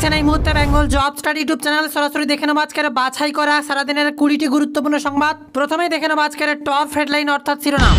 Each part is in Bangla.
দেখছেন এই মুহূর্তে Bengal job study YouTube channel সরাসরি দেখে নেব আজকের বাছাই করা সারাদিনের কুড়িটি গুরুত্বপূর্ণ সংবাদ প্রথমেই দেখে নেব আজকের টপ হেডলাইন অর্থাৎ শিরোনাম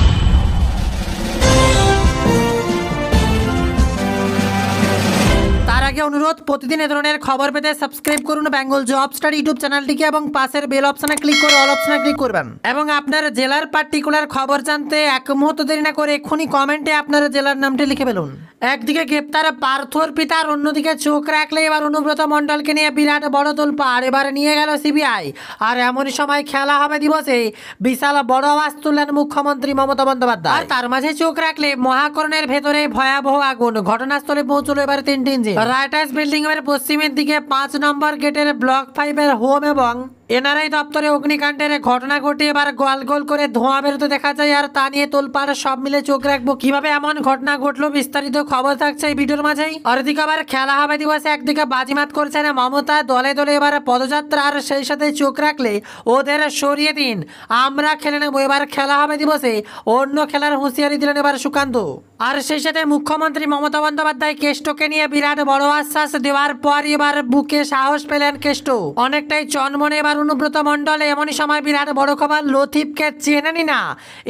তার আগে অনুরোধ প্রতিদিন এ ধরনের খবর পেতে সাবস্ক্রাইব করুন বেঙ্গল জব স্টাডি ইউটিউব চ্যানেলটিকে এবং পাশের বেল অপশনে ক্লিক করে অল অপশনে ক্লিক করবেন এবং আপনার জেলার পার্টিকুলার খবর জানতে এক মুহূর্ত দেরি না করে এক্ষুনি কমেন্টে আপনার জেলার নামটি লিখে ফেলুন একদিকে গ্রেপ্তার পার্থর পিতার অন্যদিকে চোখ রাখলে এবার অনুব্রত মণ্ডলকে নিয়ে বিরাট বড় তোলপাড় এবার নিয়ে গেল সিবিআই আর এমন সময় খেলা হবে দিবসে বিশাল বড় আওয়াজ তুললেন মুখ্যমন্ত্রী মমতা বন্দ্যোপাধ্যায় তার মাঝে চোখ রাখলে মহাকরণের ভেতরে ভয়াবহ আগুন ঘটনাস্থলে পৌঁছল এবার তিনটি ইঞ্জিন রাইটার্স বিল্ডিং এর পশ্চিমের দিকে পাঁচ নম্বর গেটের ব্লক ফাইভের হোম এবং এনআরআই দপ্তরে অগ্নিকাণ্ডের ঘটনা ঘটে এবার গোয়াল গোল করে ধোঁয়া বেরোতে দেখা যায় আর তা নিয়ে তোলপাড় সব মিলে চোখ রাখবো কিভাবে এমন ঘটনা ঘটলো বিস্তারিত খবর থাকছে এই ভিডিওর মাঝেই অন্যদিকে আবার খেলা হবে দিবসে একদিকে বাজিমাত করছে না মমতা দলে দলে এবার পদযাত্রা আর সেই সাথে চোখ রাখলে ওদের সরিয়ে দিন আমরা খেলে নেবো এবার খেলা হবে দিবসে অন্য খেলার হুঁশিয়ারি দিলেন এবার সুকান্ত আর সেই সাথে মুখ্যমন্ত্রী মমতা বন্দ্যোপাধ্যায় কেষ্টকে নিয়ে বিরাট বড় আশ্বাস দেওয়ার পর এবার বুকে সাহস পেলেন কেষ্ট অনেকটাই চন্মনে এবার অনুব্রত মণ্ডল এমনই সময় বিরাট বড় খবর লথিফকে চেনেনি না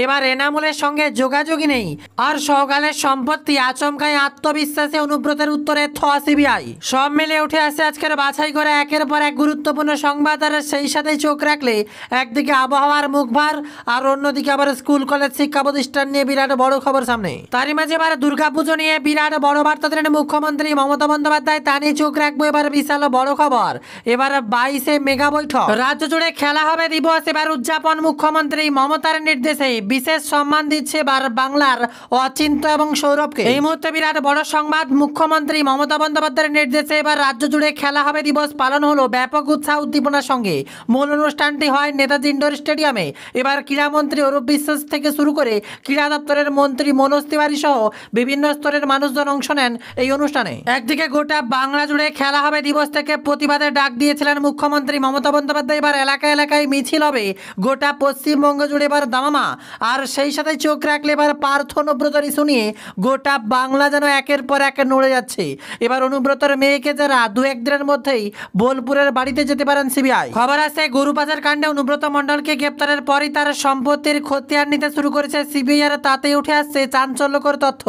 এবার এনামুলের সঙ্গে যোগাযোগই নেই আর সহকালের সম্পত্তি আচমকায় আত্মবিশ্বাসে অনুব্রতের উত্তরে থ সিবিআই সব মিলে উঠে আসে আজকের বাছাই করে একের পর এক গুরুত্বপূর্ণ সংবাদ আর সেই সাথে চোখ রাখলে একদিকে আবহাওয়ার মুখভার আর অন্যদিকে আবার স্কুল কলেজ শিক্ষা প্রতিষ্ঠান নিয়ে বিরাট বড় খবর সামনে তারই এবার দুর্গা দুর্গাপুজো নিয়ে বিরাট বড় বার্তা দিলেন মুখ্যমন্ত্রী মমতা বন্দ্যোপাধ্যায় তা নিয়ে চোখ রাখবো এবার বিশাল বড় খবর এবার বাইশে মেগা বৈঠক রাজ্য জুড়ে খেলা হবে দিবস এবার উদযাপন মুখ্যমন্ত্রী মমতার নির্দেশে বিশেষ সম্মান দিচ্ছে এবার বাংলার অচিন্ত এবং সৌরভকে এই মুহূর্তে বিরাট বড় সংবাদ মুখ্যমন্ত্রী মমতা বন্দ্যোপাধ্যায়ের নির্দেশে এবার রাজ্য জুড়ে খেলা হবে দিবস পালন হলো ব্যাপক উৎসাহ উদ্দীপনার সঙ্গে মূল অনুষ্ঠানটি হয় নেতাজি ইন্ডোর স্টেডিয়ামে এবার ক্রীড়ামন্ত্রী অরূপ বিশ্বাস থেকে শুরু করে ক্রীড়া দপ্তরের মন্ত্রী মনোজ তিওয়ারি সহ সহ বিভিন্ন স্তরের মানুষজন অংশ নেন এই অনুষ্ঠানে একদিকে গোটা বাংলা জুড়ে খেলা হবে দিবস থেকে প্রতিবাদের ডাক দিয়েছিলেন মুখ্যমন্ত্রী মমতা বন্দ্যোপাধ্যায় এবার এলাকা এলাকায় মিছিল হবে গোটা পশ্চিমবঙ্গ জুড়ে এবার দামামা আর সেই সাথে চোখ রাখলে এবার পার্থ অনুব্রতর ইস্যু নিয়ে গোটা বাংলা যেন একের পর এক নড়ে যাচ্ছে এবার অনুব্রতর মেয়েকে যারা দু একদিনের মধ্যেই বোলপুরের বাড়িতে যেতে পারেন সিবিআই খবর আছে গরুপাচার কাণ্ডে অনুব্রত মণ্ডলকে গ্রেপ্তারের পরই তার সম্পত্তির খতিয়ান নিতে শুরু করেছে সিবিআই আর তাতেই উঠে আসছে চাঞ্চল্যকর তথ্য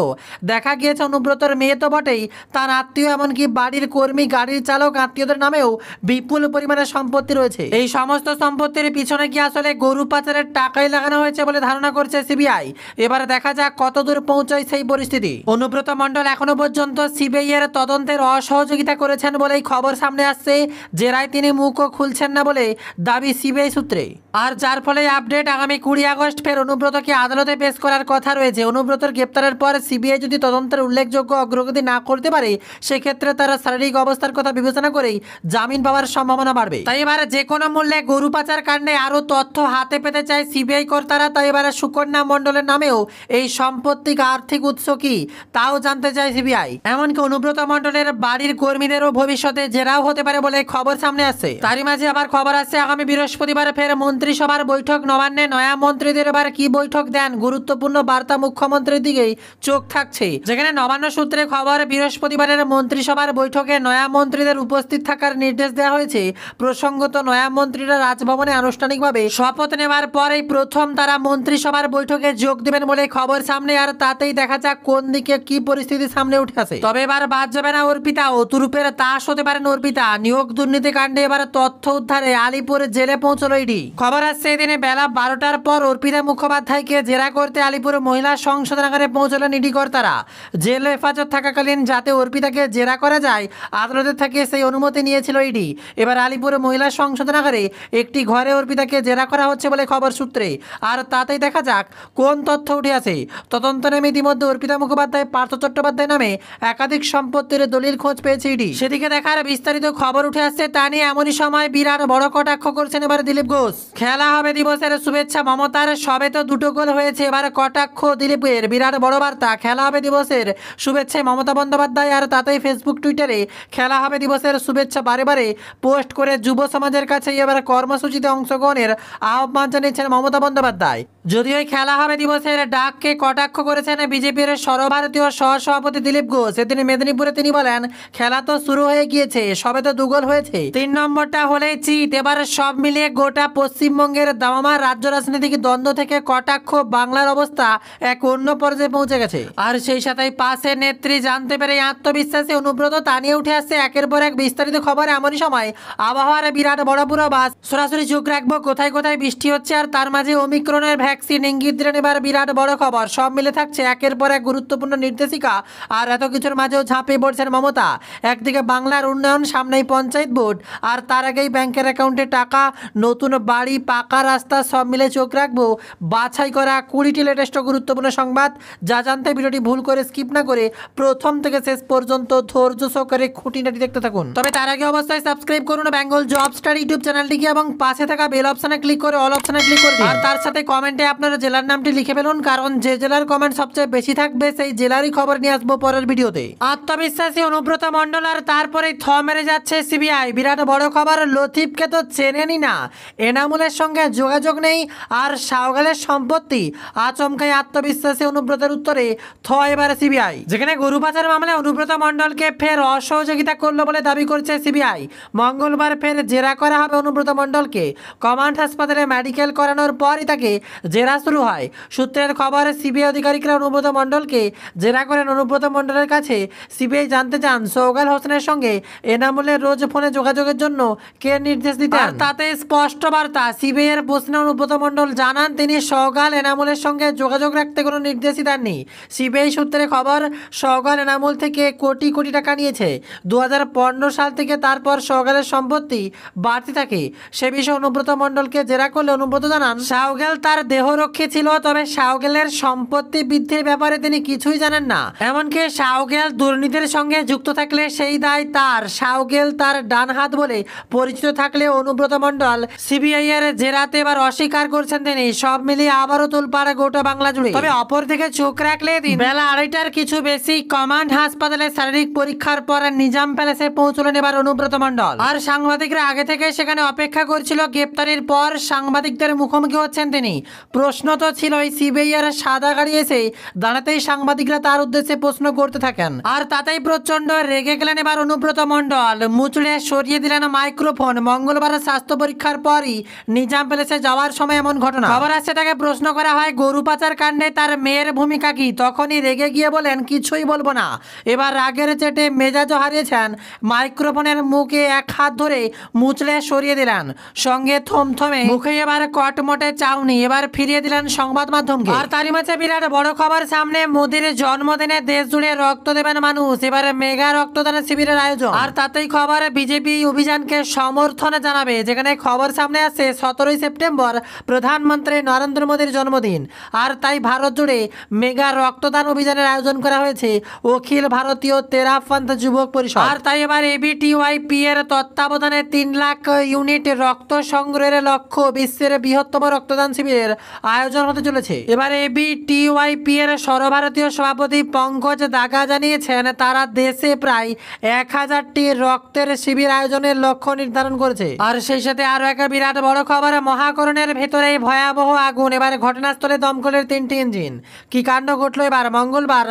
দেখা গিয়েছে অনুব্রতর মেয়ে তো বটেই তার আত্মীয় এমনকি বাড়ির কর্মী গাড়ির চালক আত্মীয়দের নামেও বিপুল পরিমাণে সম্পত্তি রয়েছে এই সমস্ত সম্পত্তির পিছনে কি আসলে গরু পাচারের টাকাই লাগানো হয়েছে বলে ধারণা করছে সিবিআই এবারে দেখা যাক কতদূর পৌঁছায় সেই পরিস্থিতি অনুব্রত মণ্ডল এখনো পর্যন্ত সিবিআই এর তদন্তের অসহযোগিতা করেছেন বলেই খবর সামনে আসছে জেরায় তিনি মুখও খুলছেন না বলে দাবি সিবিআই সূত্রে আর যার ফলে আপডেট আগামী কুড়ি আগস্ট ফের অনুব্রতকে আদালতে পেশ করার কথা রয়েছে অনুব্রতর গ্রেপ্তারের পর সিবিআই যদি তদন্তের উল্লেখযোগ্য অগ্রগতি না করতে পারে সেক্ষেত্রে তারা শারীরিক অবস্থার কথা বিবেচনা করেই জামিন পাওয়ার সম্ভাবনা বাড়বে তাই এবারে যে কোনো মূল্যে গরু পাচার কাণ্ডে আরও তথ্য হাতে পেতে চায় সিবিআই কর্তারা তাই এবারে সুকন্যা মণ্ডলের নামেও এই সম্পত্তিক আর্থিক উৎস কি তাও জানতে চায় সিবিআই এমনকি অনুব্রত মণ্ডলের বাড়ির কর্মীদেরও ভবিষ্যতে জেরাও হতে পারে বলে খবর সামনে আসছে তারই মাঝে আবার খবর আসছে আগামী বৃহস্পতিবার ফের মন্ত্রী মন্ত্রিসভার বৈঠক নবান্নে নয়া মন্ত্রীদের এবার কি বৈঠক দেন গুরুত্বপূর্ণ বার্তা মুখ্যমন্ত্রীর দিকেই চোখ থাকছে যেখানে নবান্ন সূত্রে খবর বৃহস্পতিবারের মন্ত্রিসভার বৈঠকে নয়া মন্ত্রীদের উপস্থিত থাকার নির্দেশ দেওয়া হয়েছে প্রসঙ্গত নয়া মন্ত্রীরা রাজভবনে আনুষ্ঠানিকভাবে শপথ নেওয়ার পরেই প্রথম তারা মন্ত্রিসভার বৈঠকে যোগ দেবেন বলে খবর সামনে আর তাতেই দেখা যাক কোন দিকে কি পরিস্থিতি সামনে উঠে আসে তবে এবার বাদ যাবে না অর্পিতা ও তাস হতে পারেন অর্পিতা নিয়োগ দুর্নীতি কাণ্ডে এবার তথ্য উদ্ধারে আলিপুর জেলে পৌঁছলো ইডি খবর খবর আসছে এদিনে বেলা বারোটার পর অর্পিতা মুখোপাধ্যায়কে জেরা করতে আলিপুর মহিলা সংশোধনাগারে পৌঁছলেন ইডি কর্তারা জেল হেফাজত থাকাকালীন যাতে অর্পিতাকে জেরা করা যায় আদালতের থেকে সেই অনুমতি নিয়েছিল ইডি এবার আলিপুর মহিলা সংশোধনাগারে একটি ঘরে অর্পিতাকে জেরা করা হচ্ছে বলে খবর সূত্রে আর তাতেই দেখা যাক কোন তথ্য উঠে আসে তদন্ত নামে ইতিমধ্যে অর্পিতা মুখোপাধ্যায় পার্থ চট্টোপাধ্যায় নামে একাধিক সম্পত্তির দলিল খোঁজ পেয়েছে ইডি সেদিকে দেখার বিস্তারিত খবর উঠে আসছে তা নিয়ে এমনই সময় বিরাট বড় কটাক্ষ করছেন এবার দিলীপ ঘোষ খেলা হবে দিবসের শুভেচ্ছা মমতার সবে তো দুটো গোল হয়েছে এবার কটাক্ষ দিলীপের বিরাট বড় বার্তা খেলা হবে দিবসের শুভেচ্ছায় মমতা বন্দ্যোপাধ্যায় আর তাতেই ফেসবুক টুইটারে খেলা হবে দিবসের শুভেচ্ছা বারে বারে পোস্ট করে যুব সমাজের কাছে এবার কর্মসূচিতে অংশগ্রহণের আহ্বান জানিয়েছেন মমতা বন্দ্যোপাধ্যায় যদিও খেলা হবে দিবসের ডাককে কটাক্ষ করেছেন বিজেপির সর্বভারতীয় সহসভাপতি দিলীপ ঘোষ তিনি মেদিনীপুরে তিনি বলেন খেলা তো শুরু হয়ে গিয়েছে সবে তো দুগোল হয়েছে তিন নম্বরটা হলে চিত এবার সব মিলিয়ে গোটা পশ্চিমবঙ্গের দামামার রাজ্য রাজনীতিক দ্বন্দ্ব থেকে কটাক্ষ বাংলার অবস্থা এক অন্য পর্যায়ে পৌঁছে গেছে আর সেই সাথে পাশে নেত্রী জানতে পেরে আত্মবিশ্বাসে অনুব্রত তানিয়ে উঠে আসছে একের পর এক বিস্তারিত খবর এমনই সময় আবহাওয়ার বিরাট বড় পুরো বাস সরাসরি চোখ রাখবো কোথায় কোথায় বৃষ্টি হচ্ছে আর তার মাঝে অমিক্রণের ভ্যাক ভ্যাকসিন ইঙ্গিত দিলেন এবার বিরাট বড় খবর সব মিলে থাকছে একের পর এক গুরুত্বপূর্ণ নির্দেশিকা আর এত কিছুর মাঝেও ঝাঁপিয়ে পড়ছেন মমতা একদিকে বাংলার উন্নয়ন সামনেই পঞ্চায়েত বোর্ড আর তার আগেই ব্যাংকের অ্যাকাউন্টে টাকা নতুন বাড়ি পাকা রাস্তা সব মিলে চোখ রাখবো বাছাই করা কুড়িটি লেটেস্ট গুরুত্বপূর্ণ সংবাদ যা জানতে ভিডিওটি ভুল করে স্কিপ না করে প্রথম থেকে শেষ পর্যন্ত ধৈর্য সহকারে খুঁটিনাটি দেখতে থাকুন তবে তার আগে অবস্থায় সাবস্ক্রাইব করুন বেঙ্গল জব স্টার ইউটিউব চ্যানেলটিকে এবং পাশে থাকা বেল অপশানে ক্লিক করে অল অপশানে ক্লিক করে আর তার সাথে কমেন্ট কমেন্টে আপনারা জেলার নামটি লিখে ফেলুন কারণ যে জেলার কমেন্ট সবচেয়ে বেশি থাকবে সেই জেলারই খবর নিয়ে আসবো পরের ভিডিওতে আত্মবিশ্বাসী অনুব্রত মণ্ডল আর তারপরে থ মেরে যাচ্ছে সিবিআই বিরাট বড় খবর লতিফকে তো চেনেনি না এনামুলের সঙ্গে যোগাযোগ নেই আর সাওগালের সম্পত্তি আচমকায় আত্মবিশ্বাসী অনুব্রতের উত্তরে থ এবারে সিবিআই যেখানে গরু পাচার মামলায় অনুব্রত মণ্ডলকে ফের অসহযোগিতা করলো বলে দাবি করছে সিবিআই মঙ্গলবার ফের জেরা করা হবে অনুব্রত মণ্ডলকে কমান্ড হাসপাতালে মেডিকেল করানোর পরই তাকে জেরা শুরু হয় সূত্রের খবরে সিবিআই আধিকারিকরা অনুব্রত মণ্ডলকে জেরা করেন অনুব্রত মণ্ডলের কাছে সিবিআই জানতে চান সৌগাল হোসেনের সঙ্গে এনামুলের রোজ ফোনে যোগাযোগের জন্য কে নির্দেশ দিতে তাতে স্পষ্ট বার্তা সিবিআই এর প্রশ্নে অনুব্রত মণ্ডল জানান তিনি সৌগাল এনামুলের সঙ্গে যোগাযোগ রাখতে কোনো নির্দেশই দেননি সিবিআই সূত্রে খবর সৌগাল এনামুল থেকে কোটি কোটি টাকা নিয়েছে দু সাল থেকে তারপর সৌগালের সম্পত্তি বাড়তে থাকে সে বিষয়ে অনুব্রত মণ্ডলকে জেরা করলে অনুব্রত জানান সৌগাল তার দেহ দেহরক্ষী ছিল তবে শাওগেলের সম্পত্তি বৃদ্ধির ব্যাপারে তিনি কিছুই জানেন না এমনকি শাওগেল দুর্নীতির সঙ্গে যুক্ত থাকলে সেই দায় তার শাওগেল তার ডান হাত বলে পরিচিত থাকলে অনুব্রত মন্ডল সিবিআই এর জেরাতে এবার অস্বীকার করছেন তিনি সব মিলিয়ে আবারও তুলপাড়া গোটা বাংলা জুড়ে তবে অপর দিকে চোখ রাখলে দিন বেলা আড়াইটার কিছু বেশি কমান্ড হাসপাতালে শারীরিক পরীক্ষার পর নিজাম প্যালেসে পৌঁছলেন এবার অনুব্রত মণ্ডল আর সাংবাদিকরা আগে থেকে সেখানে অপেক্ষা করছিল গ্রেপ্তারির পর সাংবাদিকদের মুখোমুখি হচ্ছেন তিনি প্রশ্ন তো ছিলই সিবিআইয়ের সাদা গাড়ি এসে দাঁড়াতেই সাংবাদিকরা তার উদ্দেশ্যে প্রশ্ন করতে থাকেন আর তাতেই প্রচন্ড রেগে গেলেন এবার অনুব্রত মণ্ডল মুচড়ে সরিয়ে দিলেন মাইক্রোফোন মঙ্গলবারের স্বাস্থ্য পরীক্ষার পরই নিজাম প্যালেসে যাওয়ার সময় এমন ঘটনা খবর আসছে তাকে প্রশ্ন করা হয় গরু পাচার কাণ্ডে তার মেয়ের ভূমিকা কি তখনই রেগে গিয়ে বলেন কিছুই বলবো না এবার রাগের চেটে মেজাজও হারিয়েছেন মাইক্রোফোনের মুখে এক হাত ধরে মুচড়ে সরিয়ে দিলেন সঙ্গে থমথমে মুখে এবার কটমটে চাউনি এবার ফিরিয়ে দিলেন সংবাদ মাধ্যমকে আর তারই মাঝে বিরাট বড় খবর সামনে মোদির জন্মদিনে দেশ জুড়ে রক্ত দেবেন মানুষ এবারে মেগা রক্তদান শিবিরের আয়োজন আর তাতেই খবর বিজেপি অভিযানকে সমর্থন জানাবে যেখানে খবর সামনে আসে সতেরোই সেপ্টেম্বর প্রধানমন্ত্রী নরেন্দ্র মোদীর জন্মদিন আর তাই ভারত জুড়ে মেগা রক্তদান অভিযানের আয়োজন করা হয়েছে অখিল ভারতীয় তেরাফান্ত যুবক পরিষদ আর তাই এবার এবিটিওয়াইপি এর তত্ত্বাবধানে তিন লাখ ইউনিট রক্ত সংগ্রহের লক্ষ্য বিশ্বের বৃহত্তম রক্তদান শিবিরের আয়োজন হতে চলেছে এবারে এবি পি এর সর্বভারতীয় সভাপতি পঙ্কজ দাগা জানিয়েছেন তারা দেশে প্রায় এক হাজারটি রক্তের শিবির আয়োজনের লক্ষ্য নির্ধারণ করেছে আর সেই সাথে আরো একটা বিরাট বড় খবর মহাকরণের ভেতরে ভয়াবহ আগুন এবার ঘটনাস্থলে দমকলের তিনটি ইঞ্জিন কি কাণ্ড ঘটলো এবার মঙ্গলবার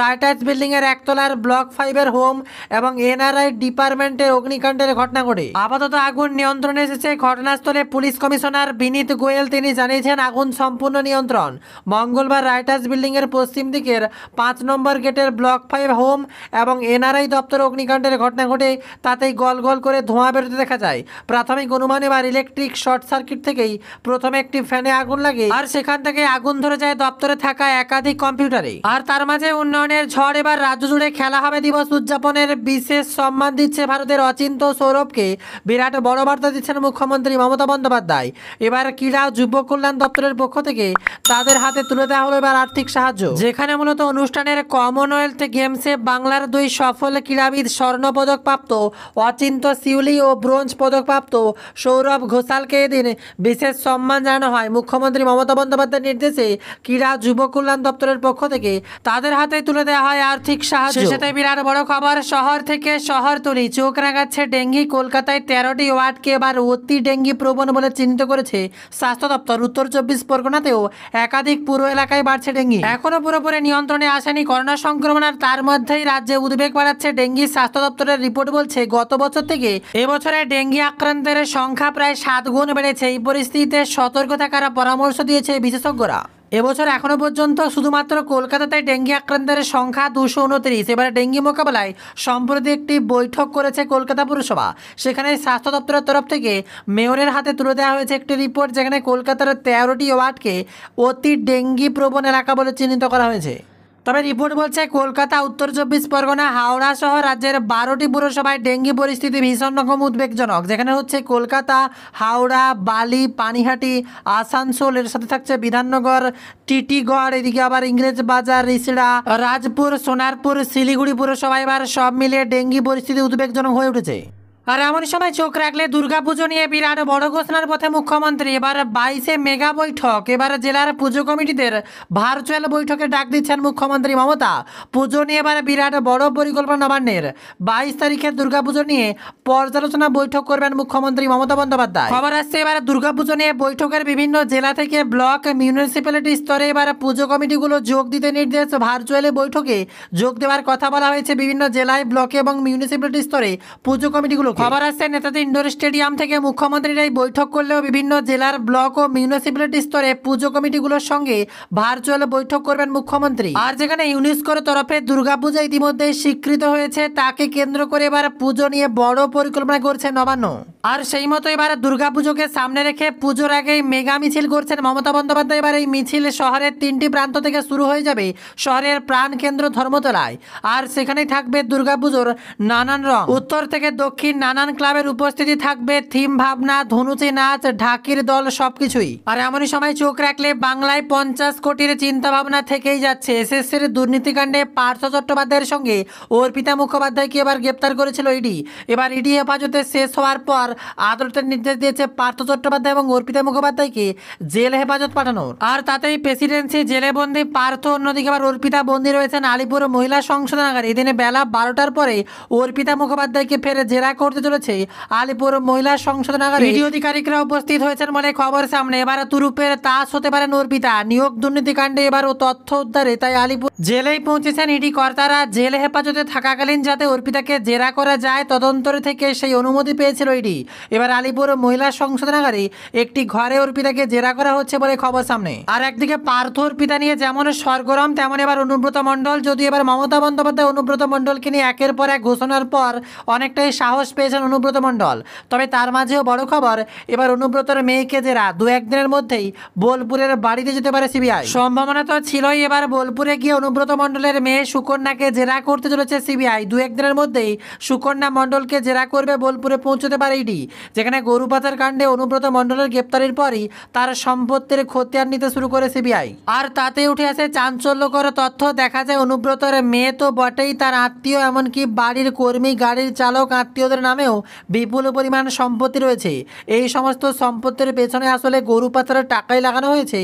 রাইটার্স বিল্ডিং এর একতলার ব্লক ফাইভের হোম এবং এনআরআই ডিপার্টমেন্টের অগ্নিকাণ্ডের ঘটনা ঘটে আপাতত আগুন নিয়ন্ত্রণে এসেছে ঘটনাস্থলে পুলিশ কমিশনার বিনীত গোয়েল তিনি জানিয়েছেন আগুন এখন সম্পূর্ণ নিয়ন্ত্রণ মঙ্গলবার রাইটার্স বিল্ডিংয়ের পশ্চিম দিকের পাঁচ নম্বর গেটের ব্লক ফাইভ হোম এবং এনআরআই দপ্তর অগ্নিকাণ্ডের ঘটনা ঘটে তাতেই গল গল করে ধোঁয়া বেরোতে দেখা যায় প্রাথমিক অনুমান এবার ইলেকট্রিক শর্ট সার্কিট থেকেই প্রথমে একটি ফ্যানে আগুন লাগে আর সেখান থেকে আগুন ধরে যায় দপ্তরে থাকা একাধিক কম্পিউটারে আর তার মাঝে উন্নয়নের ঝড় এবার রাজ্য জুড়ে খেলা হবে দিবস উদযাপনের বিশেষ সম্মান দিচ্ছে ভারতের অচিন্ত সৌরভকে বিরাট বড় বার্তা দিচ্ছেন মুখ্যমন্ত্রী মমতা বন্দ্যোপাধ্যায় এবার ক্রীড়া যুব কল্যাণ দপ্তরের পক্ষ থেকে তাদের হাতে তুলে দেওয়া হলো এবার আর্থিক সাহায্য যেখানে মূলত অনুষ্ঠানের কমনওয়েলথ গেমসে বাংলার দুই সফল ক্রীড়াবিদ স্বর্ণ প্রাপ্ত অচিন্ত শিউলি ও ব্রোঞ্জ পদকপ্রাপ্ত সৌরভ ঘোষালকে এদিন বিশেষ সম্মান জানানো হয় মুখ্যমন্ত্রী মমতা বন্দ্যোপাধ্যায়ের নির্দেশে ক্রীড়া যুব কল্যাণ দপ্তরের পক্ষ থেকে তাদের হাতে তুলে দেওয়া হয় আর্থিক সাহায্য সেটাই বিরাট বড় খবর শহর থেকে শহর তুলি চোখ রাগাচ্ছে ডেঙ্গি কলকাতায় তেরোটি ওয়ার্ডকে এবার অতি ডেঙ্গি প্রবণ বলে চিহ্নিত করেছে স্বাস্থ্য দপ্তর উত্তর চব্বিশ পরগনাতেও একাধিক পুরো এলাকায় বাড়ছে ডেঙ্গি এখনও পুরোপুরি নিয়ন্ত্রণে আসেনি করোনা সংক্রমণ আর তার মধ্যেই রাজ্যে উদ্বেগ বাড়াচ্ছে ডেঙ্গি স্বাস্থ্য দপ্তরের রিপোর্ট বলছে গত বছর থেকে এবছরে ডেঙ্গি আক্রান্তের সংখ্যা প্রায় সাত গুণ বেড়েছে এই পরিস্থিতিতে সতর্ক থাকার পরামর্শ দিয়েছে বিশেষজ্ঞরা এবছর এখনও পর্যন্ত শুধুমাত্র কলকাতাতে ডেঙ্গি আক্রান্তের সংখ্যা দুশো উনত্রিশ এবারে ডেঙ্গি মোকাবেলায় সম্প্রতি একটি বৈঠক করেছে কলকাতা পুরসভা সেখানে স্বাস্থ্য দপ্তরের তরফ থেকে মেয়রের হাতে তুলে দেওয়া হয়েছে একটি রিপোর্ট যেখানে কলকাতার তেরোটি ওয়ার্ডকে অতি ডেঙ্গি প্রবণ এলাকা বলে চিহ্নিত করা হয়েছে তবে রিপোর্ট বলছে কলকাতা উত্তর চব্বিশ পরগনা হাওড়া সহ রাজ্যের বারোটি পুরসভায় ডেঙ্গি পরিস্থিতি ভীষণ রকম উদ্বেগজনক যেখানে হচ্ছে কলকাতা হাওড়া বালি পানিহাটি আসানসোল এর সাথে থাকছে বিধাননগর টিটিগড় এদিকে আবার ইংরেজ বাজার রিসড়া রাজপুর সোনারপুর শিলিগুড়ি পুরসভা এবার সব মিলিয়ে ডেঙ্গি পরিস্থিতি উদ্বেগজনক হয়ে উঠেছে আর এমন সময় চোখ রাখলে দুর্গাপুজো নিয়ে বিরাট বড় ঘোষণার পথে মুখ্যমন্ত্রী এবার বাইশে মেগা বৈঠক এবার জেলার পুজো কমিটিদের ভার্চুয়াল বৈঠকে ডাক দিচ্ছেন মুখ্যমন্ত্রী মমতা পুজো নিয়ে এবার বিরাট বড় পরিকল্পনা নবান্নের বাইশ তারিখের দুর্গাপুজো নিয়ে পর্যালোচনা বৈঠক করবেন মুখ্যমন্ত্রী মমতা বন্দ্যোপাধ্যায় খবর আসছে এবার দুর্গাপুজো নিয়ে বৈঠকের বিভিন্ন জেলা থেকে ব্লক মিউনিসিপ্যালিটি স্তরে এবার পুজো কমিটিগুলো যোগ দিতে নির্দেশ ভার্চুয়ালি বৈঠকে যোগ দেওয়ার কথা বলা হয়েছে বিভিন্ন জেলায় ব্লকে এবং মিউনিসিপ্যালিটি স্তরে পুজো কমিটিগুলো খবর আসছে নেতাজি ইন্ডোর স্টেডিয়াম থেকে মুখ্যমন্ত্রীর এই বৈঠক করলেও বিভিন্ন জেলার ব্লক ও মিউনিসিপ্যালিটি স্তরে পুজো কমিটিগুলোর সঙ্গে ভার্চুয়াল বৈঠক করবেন মুখ্যমন্ত্রী আর যেখানে ইউনেস্কোর তরফে দুর্গাপূজা ইতিমধ্যে স্বীকৃত হয়েছে তাকে কেন্দ্র করে এবার পুজো নিয়ে বড় পরিকল্পনা করছে নবান্ন আর সেই মতো এবার দুর্গাপুজোকে সামনে রেখে পুজোর আগেই মেগা মিছিল করছেন মমতা বন্দ্যোপাধ্যায় এবার এই মিছিল শহরের তিনটি প্রান্ত থেকে শুরু হয়ে যাবে শহরের প্রাণ কেন্দ্র ধর্মতলায় আর সেখানেই থাকবে দুর্গাপুজোর নানান রং উত্তর থেকে দক্ষিণ নানান ক্লাবের উপস্থিতি থাকবে থিম ভাবনা ধনুচি নাচ ঢাকির দল সবকিছুই আর এমনই সময় চোখ রাখলে বাংলায় পঞ্চাশ কোটির চিন্তাভাবনা থেকেই যাচ্ছে এসএসসির দুর্নীতিকাণ্ডে পার্থ চট্টোপাধ্যায়ের সঙ্গে অর্পিতা মুখোপাধ্যায়কে এবার গ্রেপ্তার করেছিল ইডি এবার ইডি হেফাজতে শেষ হওয়ার পর আদালতের নির্দেশ দিয়েছে পার্থ চট্টোপাধ্যায় এবং অর্পিতা মুখোপাধ্যায়কে জেল হেফাজত পাঠানোর আর তাতেই প্রেসিডেন্সি জেলে বন্দি পার্থ অন্যদিকে আবার অর্পিতা বন্দী রয়েছেন আলিপুর মহিলা সংশোধনাগারে এদিনে বেলা বারোটার পরে অর্পিতা মুখোপাধ্যায়কে ফেরে জেরা করতে চলেছে আলিপুর মহিলা সংশোধনাগার ইডি অধিকারিকরা উপস্থিত হয়েছেন বলে খবর সামনে এবার তুরুপের তাস হতে পারেন অর্পিতা নিয়োগ দুর্নীতিকাণ্ডে এবারও তথ্য উদ্ধারে তাই আলিপুর জেলেই পৌঁছেছেন ইডি কর্তারা জেল হেফাজতে থাকাকালীন যাতে অর্পিতাকে জেরা করা যায় তদন্তর থেকে সেই অনুমতি পেয়েছিল ইডি এবার আলিপুর মহিলা সংশোধনাগারে একটি ঘরে অর্পিতাকে জেরা করা হচ্ছে বলে খবর সামনে আর একদিকে পার্থ অর্পিতা নিয়ে যেমন সরগরম তেমন এবার অনুব্রত মন্ডল যদি এবার মমতা বন্দ্যোপাধ্যায় অনুব্রত মন্ডলকে নিয়ে একের পর এক ঘোষণার পর অনেকটাই সাহস পেয়েছেন অনুব্রত মণ্ডল তবে তার মাঝেও বড় খবর এবার অনুব্রতর মেয়েকে জেরা দু একদিনের মধ্যেই বোলপুরের বাড়িতে যেতে পারে সিবিআই সম্ভাবনা তো ছিলই এবার বোলপুরে গিয়ে অনুব্রত মণ্ডলের মেয়ে সুকন্যাকে জেরা করতে চলেছে সিবিআই দু একদিনের মধ্যেই সুকন্যা মণ্ডলকে জেরা করবে বোলপুরে পৌঁছতে পারে ইডি পরই যেখানে গরু পাচার কাণ্ডে অনুব্রত মণ্ডলের গ্রেপ্তারির পরই তার সম্পত্তির খতিয়ান নিতে শুরু করে সিবিআই আর তাতে উঠে আসে চাঞ্চল্যকর তথ্য দেখা যায় অনুব্রতর মেয়ে তো বটেই তার আত্মীয় এমনকি বাড়ির কর্মী গাড়ির চালক আত্মীয়দের নামেও বিপুল পরিমাণ সম্পত্তি রয়েছে এই সমস্ত সম্পত্তির পেছনে আসলে গরু পাচারের টাকাই লাগানো হয়েছে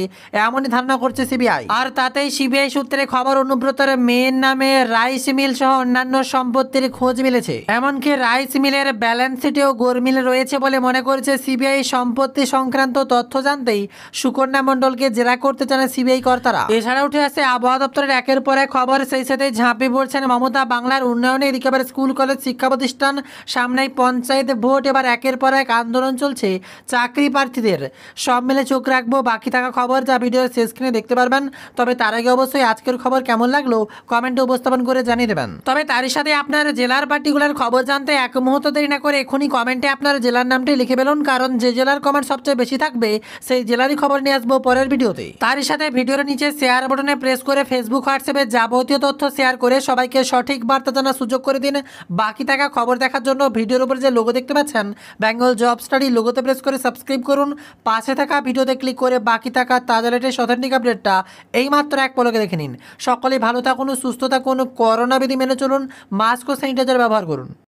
এমনই ধারণা করছে সিবিআই আর তাতেই সিবিআই সূত্রে খবর অনুব্রতর মেয়ের নামে রাইস মিল সহ অন্যান্য সম্পত্তির খোঁজ মিলেছে এমনকি রাইস মিলের ব্যালেন্স শিটেও গরমিল মিল রয়েছে বলে মনে করেছে সিবিআই সম্পত্তি সংক্রান্ত তথ্য জানতেই সুকন্যা মণ্ডলকে জেরা করতে চান সিবিআই কর্তারা এছাড়া উঠে আসে আবহাওয়া দপ্তরের একের পর এক খবর সেই সাথে ঝাঁপে পড়ছেন মমতা বাংলার উন্নয়নে এদিকে আবার স্কুল কলেজ শিক্ষা প্রতিষ্ঠান সামনেই পঞ্চায়েত ভোট এবার একের পর এক আন্দোলন চলছে চাকরি প্রার্থীদের সব মিলে চোখ রাখবো বাকি থাকা খবর যা ভিডিওর শেষ স্ক্রিনে দেখতে পারবেন তবে তার আগে অবশ্যই আজকের খবর কেমন লাগলো কমেন্টে উপস্থাপন করে জানিয়ে দেবেন তবে তারই সাথে আপনার জেলার পার্টিকুলার খবর জানতে এক মুহূর্ত দেরি না করে এখনই কমেন্টে আপনার জেলার নামটি লিখে ফেলুন কারণ যে জেলার কমেন্ট সবচেয়ে বেশি থাকবে সেই জেলারই খবর নিয়ে আসবো পরের ভিডিওতে তারই সাথে ভিডিওর নিচে শেয়ার বটনে প্রেস করে ফেসবুক হোয়াটসঅ্যাপে যাবতীয় তথ্য শেয়ার করে সবাইকে সঠিক বার্তা জানার সুযোগ করে দিন বাকি থাকা খবর দেখার জন্য ভিডিওর উপর যে লোগো দেখতে পাচ্ছেন বেঙ্গল জব স্টাডি লোগোতে প্রেস করে সাবস্ক্রাইব করুন পাশে থাকা ভিডিওতে ক্লিক করে বাকি থাকা তাজা লেটের সথেন্টিক আপডেটটা এইমাত্র এক পলকে দেখে নিন সকলে ভালো থাকুন সুস্থ থাকুন করোনা বিধি মেনে চলুন মাস্ক ও স্যানিটাইজার ব্যবহার করুন